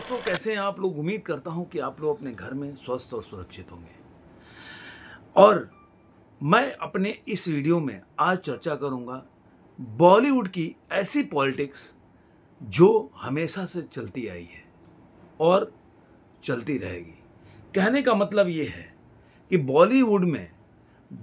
दोस्तों कैसे हैं आप लोग उम्मीद करता हूं कि आप लोग अपने घर में स्वस्थ और सुरक्षित होंगे और मैं अपने इस वीडियो में आज चर्चा करूंगा बॉलीवुड की ऐसी पॉलिटिक्स जो हमेशा से चलती आई है और चलती रहेगी कहने का मतलब ये है कि बॉलीवुड में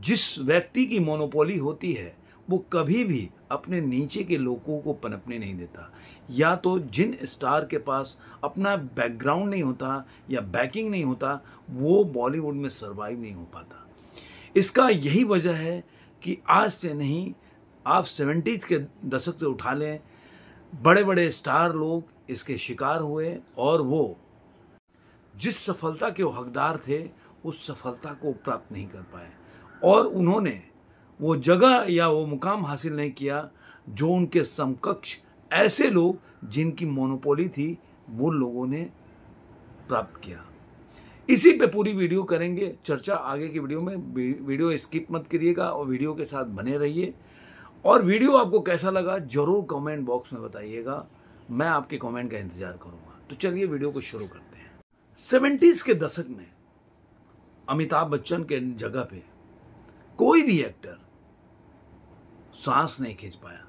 जिस व्यक्ति की मोनोपोली होती है वो कभी भी अपने नीचे के लोगों को पनपने नहीं देता या तो जिन स्टार के पास अपना बैकग्राउंड नहीं होता या बैकिंग नहीं होता वो बॉलीवुड में सर्वाइव नहीं हो पाता इसका यही वजह है कि आज से नहीं आप सेवेंटीज के दशक से उठा लें बड़े बड़े स्टार लोग इसके शिकार हुए और वो जिस सफलता के वो हकदार थे उस सफलता को प्राप्त नहीं कर पाए और उन्होंने वो जगह या वो मुकाम हासिल नहीं किया जो उनके समकक्ष ऐसे लोग जिनकी मोनोपोली थी वो लोगों ने प्राप्त किया इसी पे पूरी वीडियो करेंगे चर्चा आगे की वीडियो में वीडियो स्किप मत करिएगा और वीडियो के साथ बने रहिए और वीडियो आपको कैसा लगा जरूर कमेंट बॉक्स में बताइएगा मैं आपके कमेंट का इंतजार करूंगा तो चलिए वीडियो को शुरू करते हैं सेवेंटीज़ के दशक में अमिताभ बच्चन के जगह पे कोई भी एक्टर सांस नहीं खींच पाया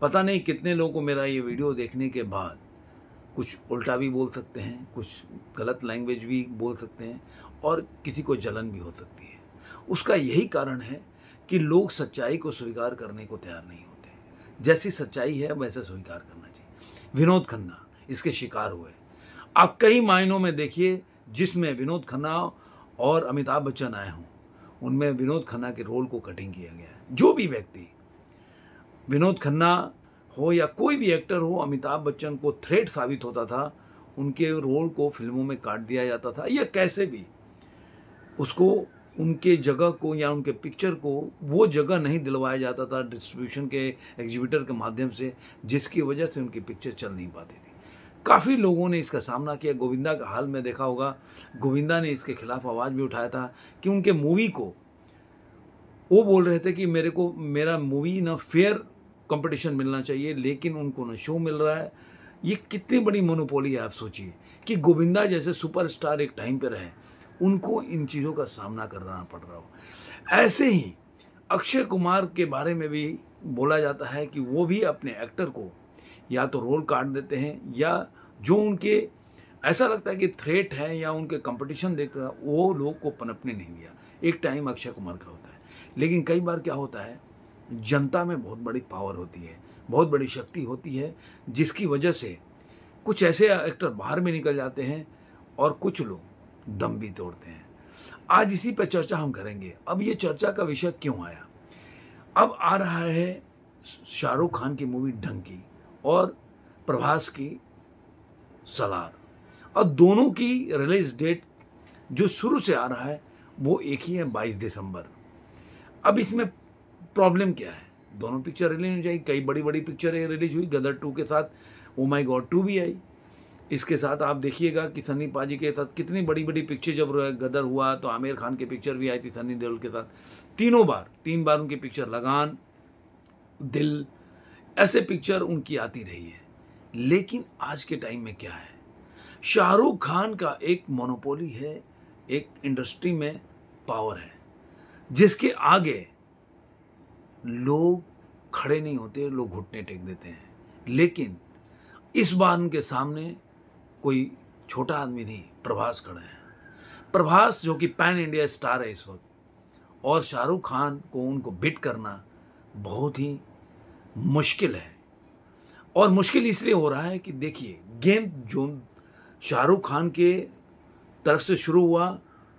पता नहीं कितने लोगों को मेरा ये वीडियो देखने के बाद कुछ उल्टा भी बोल सकते हैं कुछ गलत लैंग्वेज भी बोल सकते हैं और किसी को जलन भी हो सकती है उसका यही कारण है कि लोग सच्चाई को स्वीकार करने को तैयार नहीं होते जैसी सच्चाई है वैसे स्वीकार करना चाहिए विनोद खन्ना इसके शिकार हुए आप कई मायनों में देखिए जिसमें विनोद खन्ना और अमिताभ बच्चन आए हों उनमें विनोद खन्ना के रोल को कटिंग किया गया है जो भी व्यक्ति विनोद खन्ना हो या कोई भी एक्टर हो अमिताभ बच्चन को थ्रेट साबित होता था उनके रोल को फिल्मों में काट दिया जाता था या कैसे भी उसको उनके जगह को या उनके पिक्चर को वो जगह नहीं दिलवाया जाता था डिस्ट्रीब्यूशन के एग्जीबिटर के माध्यम से जिसकी वजह से उनकी पिक्चर चल नहीं पाती थी काफ़ी लोगों ने इसका सामना किया गोविंदा का हाल में देखा होगा गोविंदा ने इसके खिलाफ आवाज़ भी उठाया था कि उनके मूवी को वो बोल रहे थे कि मेरे को मेरा मूवी ना फेयर कंपटीशन मिलना चाहिए लेकिन उनको ना शो मिल रहा है ये कितनी बड़ी मोनोपोली है आप सोचिए कि गोविंदा जैसे सुपरस्टार एक टाइम पे रहे उनको इन चीज़ों का सामना करना पड़ रहा हो ऐसे ही अक्षय कुमार के बारे में भी बोला जाता है कि वो भी अपने एक्टर को या तो रोल काट देते हैं या जो उनके ऐसा लगता है कि थ्रेट है या उनके कंपटीशन देख है वो लोग को पनपने नहीं दिया एक टाइम अक्षय कुमार का होता है लेकिन कई बार क्या होता है जनता में बहुत बड़ी पावर होती है बहुत बड़ी शक्ति होती है जिसकी वजह से कुछ ऐसे एक्टर बाहर में निकल जाते हैं और कुछ लोग दम भी तोड़ते हैं आज इसी पर चर्चा हम करेंगे अब ये चर्चा का विषय क्यों आया अब आ रहा है शाहरुख खान की मूवी ढंकी और प्रभास की सलार और दोनों की रिलीज डेट जो शुरू से आ रहा है वो एक ही है 22 दिसंबर अब इसमें प्रॉब्लम क्या है दोनों पिक्चर रिलीज हो जाएगी कई बड़ी बड़ी पिक्चरें रिलीज हुई गदर टू के साथ ओ माई गॉड टू भी आई इसके साथ आप देखिएगा कि सन्नी पाजी के साथ कितनी बड़ी बड़ी पिक्चर जब गदर हुआ तो आमिर खान की पिक्चर भी आई थी सनी देओल के साथ तीनों बार तीन बार उनकी पिक्चर लगान दिल ऐसे पिक्चर उनकी आती रही है लेकिन आज के टाइम में क्या है शाहरुख खान का एक मोनोपोली है एक इंडस्ट्री में पावर है जिसके आगे लोग खड़े नहीं होते लोग घुटने टेक देते हैं लेकिन इस बार उनके सामने कोई छोटा आदमी नहीं प्रभास खड़े हैं प्रभास जो कि पैन इंडिया स्टार है इस वक्त और शाहरुख खान को उनको बिट करना बहुत ही मुश्किल है और मुश्किल इसलिए हो रहा है कि देखिए गेम जो शाहरुख खान के तरफ से शुरू हुआ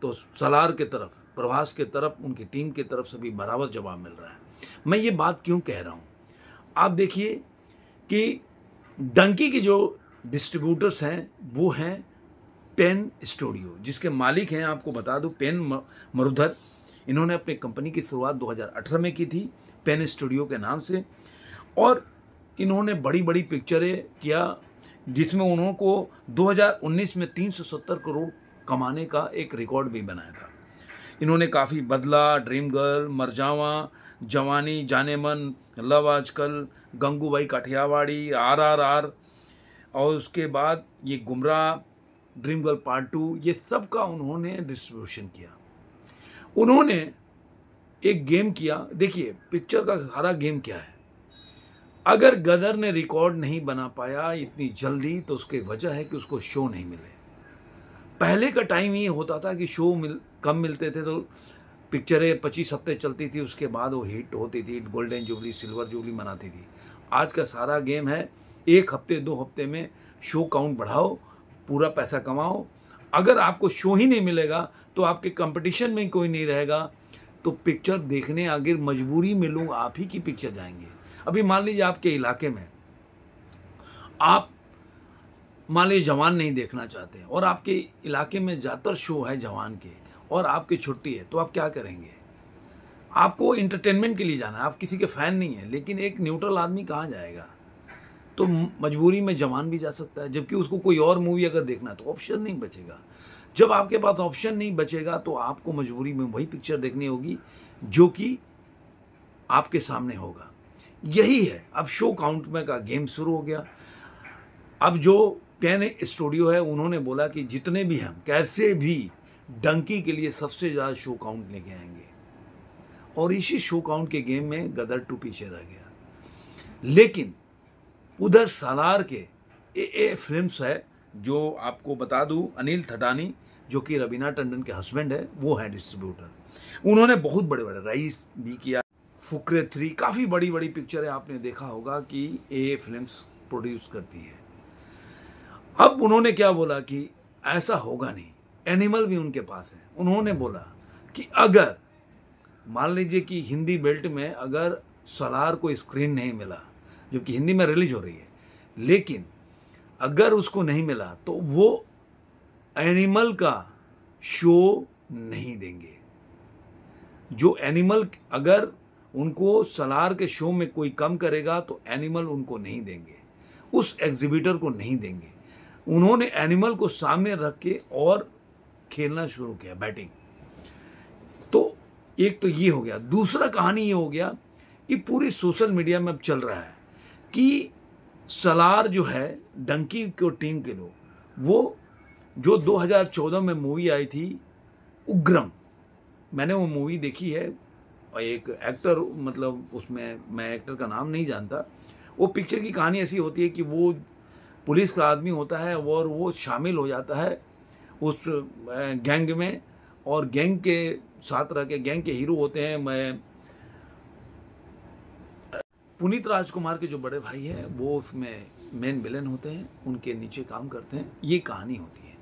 तो सलार के तरफ प्रवास के तरफ उनकी टीम की तरफ से भी बराबर जवाब मिल रहा है मैं ये बात क्यों कह रहा हूँ आप देखिए कि डंकी के जो डिस्ट्रीब्यूटर्स हैं वो हैं पेन स्टूडियो जिसके मालिक हैं आपको बता दूं पेन मरुधर इन्होंने अपनी कंपनी की शुरुआत 2018 में की थी पेन स्टूडियो के नाम से और इन्होंने बड़ी बड़ी पिक्चरें किया जिसमें उन्होंने को 2019 में 370 करोड़ कमाने का एक रिकॉर्ड भी बनाया था इन्होंने काफ़ी बदला ड्रीम गर्ल मरजावा जवानी जाने Mann Love Aajkal Gangubai Kathiawadi R R R और उसके बाद ये गुमराह ड्रीम गर्ल पार्ट टू ये सब का उन्होंने डिस्ट्रीब्यूशन किया उन्होंने एक गेम किया देखिए पिक्चर का सारा गेम क्या है अगर गदर ने रिकॉर्ड नहीं बना पाया इतनी जल्दी तो उसकी वजह है कि उसको शो नहीं मिले पहले का टाइम ये होता था कि शो मिल कम मिलते थे तो पिक्चरें पच्चीस हफ्ते चलती थी उसके बाद वो हिट होती थी गोल्डन जुबली सिल्वर जुबली मनाती थी आज का सारा गेम है एक हफ्ते दो हफ्ते में शो काउंट बढ़ाओ पूरा पैसा कमाओ अगर आपको शो ही नहीं मिलेगा तो आपके कंपटीशन में कोई नहीं रहेगा तो पिक्चर देखने आगे मजबूरी में लोग आप ही की पिक्चर जाएंगे अभी मान लीजिए आपके इलाके में आप मान लीजिए जवान नहीं देखना चाहते और आपके इलाके में ज़्यादातर शो है जवान के और आपकी छुट्टी है तो आप क्या करेंगे आपको इंटरटेनमेंट के लिए जाना है आप किसी के फ़ैन नहीं है लेकिन एक न्यूट्रल आदमी कहाँ जाएगा तो मजबूरी में जवान भी जा सकता है जबकि उसको कोई और मूवी अगर देखना है तो ऑप्शन नहीं बचेगा जब आपके पास ऑप्शन नहीं बचेगा तो आपको मजबूरी में वही पिक्चर देखनी होगी जो कि आपके सामने होगा यही है अब शो काउंट में का गेम शुरू हो गया अब जो टेन स्टूडियो है उन्होंने बोला कि जितने भी हम कैसे भी डंकी के लिए सबसे ज़्यादा शो काउंट लेके आएंगे और इसी शो काउंट के गेम में गदर टू पीछे रह गया लेकिन उधर सालार के ए ए फिल्म्स है जो आपको बता दूं अनिल थटानी जो कि रवीना टंडन के हस्बैंड है वो है डिस्ट्रीब्यूटर उन्होंने बहुत बड़े बड़े राइस भी किया फुकरे थ्री काफ़ी बड़ी बड़ी पिक्चरें आपने देखा होगा कि ए ए फिल्म्स प्रोड्यूस करती है अब उन्होंने क्या बोला कि ऐसा होगा नहीं एनिमल भी उनके पास है उन्होंने बोला कि अगर मान लीजिए कि हिंदी बेल्ट में अगर सलार को स्क्रीन नहीं मिला जो कि हिंदी में रिलीज हो रही है लेकिन अगर उसको नहीं मिला तो वो एनिमल का शो नहीं देंगे जो एनिमल अगर उनको सलार के शो में कोई कम करेगा तो एनिमल उनको नहीं देंगे उस एग्जिबिटर को नहीं देंगे उन्होंने एनिमल को सामने रख के और खेलना शुरू किया बैटिंग तो एक तो ये हो गया दूसरा कहानी ये हो गया कि पूरी सोशल मीडिया में अब चल रहा है कि सलार जो है डंकी को टीम के लोग वो जो 2014 में मूवी आई थी उग्रम मैंने वो मूवी देखी है और एक एक्टर मतलब उसमें मैं एक्टर का नाम नहीं जानता वो पिक्चर की कहानी ऐसी होती है कि वो पुलिस का आदमी होता है और वो शामिल हो जाता है उस गैंग में और गैंग के साथ रह के गैंग के हीरो होते हैं मैं पुनीत राजकुमार के जो बड़े भाई हैं वो उसमें मेन विलन होते हैं उनके नीचे काम करते हैं ये कहानी होती है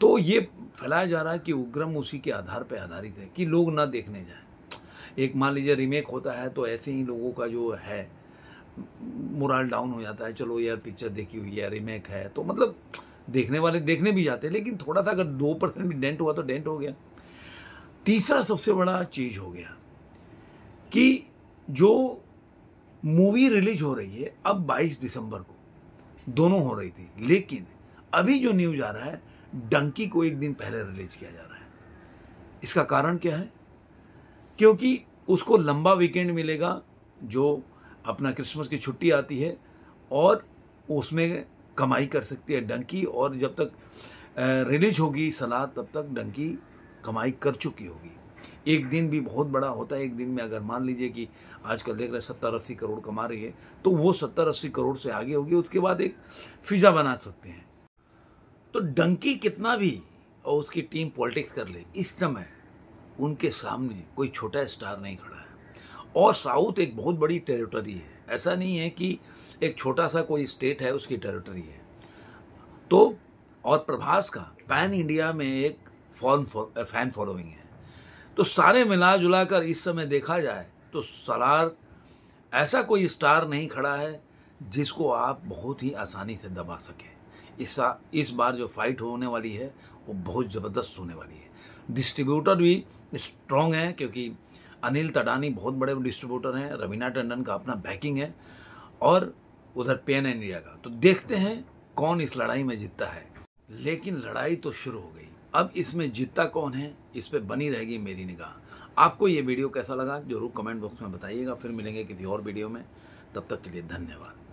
तो ये फैलाया जा रहा है कि उग्रम उसी के आधार पर आधारित है कि लोग ना देखने जाएं एक मान लीजिए रिमेक होता है तो ऐसे ही लोगों का जो है मुराल डाउन हो जाता है चलो यार पिक्चर देखी हुई है रिमेक है तो मतलब देखने वाले देखने भी जाते हैं लेकिन थोड़ा सा अगर दो परसेंट भी डेंट हुआ तो डेंट हो गया तीसरा सबसे बड़ा चीज़ हो गया कि जो मूवी रिलीज हो रही है अब 22 दिसंबर को दोनों हो रही थी लेकिन अभी जो न्यूज आ रहा है डंकी को एक दिन पहले रिलीज किया जा रहा है इसका कारण क्या है क्योंकि उसको लंबा वीकेंड मिलेगा जो अपना क्रिसमस की छुट्टी आती है और उसमें कमाई कर सकती है डंकी और जब तक रिलीज होगी सलाह तब तक डंकी कमाई कर चुकी होगी एक दिन भी बहुत बड़ा होता है एक दिन में अगर मान लीजिए कि आजकल देख रहे हैं सत्तर अस्सी करोड़ कमा रही है तो वो सत्तर अस्सी करोड़ से आगे होगी उसके बाद एक फिज़ा बना सकते हैं तो डंकी कितना भी और उसकी टीम पॉलिटिक्स कर ले इस समय उनके सामने कोई छोटा स्टार नहीं खड़ा और साउथ एक बहुत बड़ी टेरिटरी है ऐसा नहीं है कि एक छोटा सा कोई स्टेट है उसकी टेरिटरी है तो और प्रभास का पैन इंडिया में एक फॉर्म फैन फॉलोइंग है तो सारे मिला जुला कर इस समय देखा जाए तो सरार ऐसा कोई स्टार नहीं खड़ा है जिसको आप बहुत ही आसानी से दबा सकें इस इस बार जो फाइट होने वाली है वो बहुत ज़बरदस्त होने वाली है डिस्ट्रीब्यूटर भी स्ट्रॉन्ग है क्योंकि अनिल तडानी बहुत बड़े डिस्ट्रीब्यूटर हैं रवीना टंडन का अपना बैकिंग है और उधर पेन एंड इंडिया का तो देखते हैं कौन इस लड़ाई में जीतता है लेकिन लड़ाई तो शुरू हो गई अब इसमें जीतता कौन है इस पर बनी रहेगी मेरी निगाह आपको ये वीडियो कैसा लगा जरूर कमेंट बॉक्स में बताइएगा फिर मिलेंगे किसी और वीडियो में तब तक के लिए धन्यवाद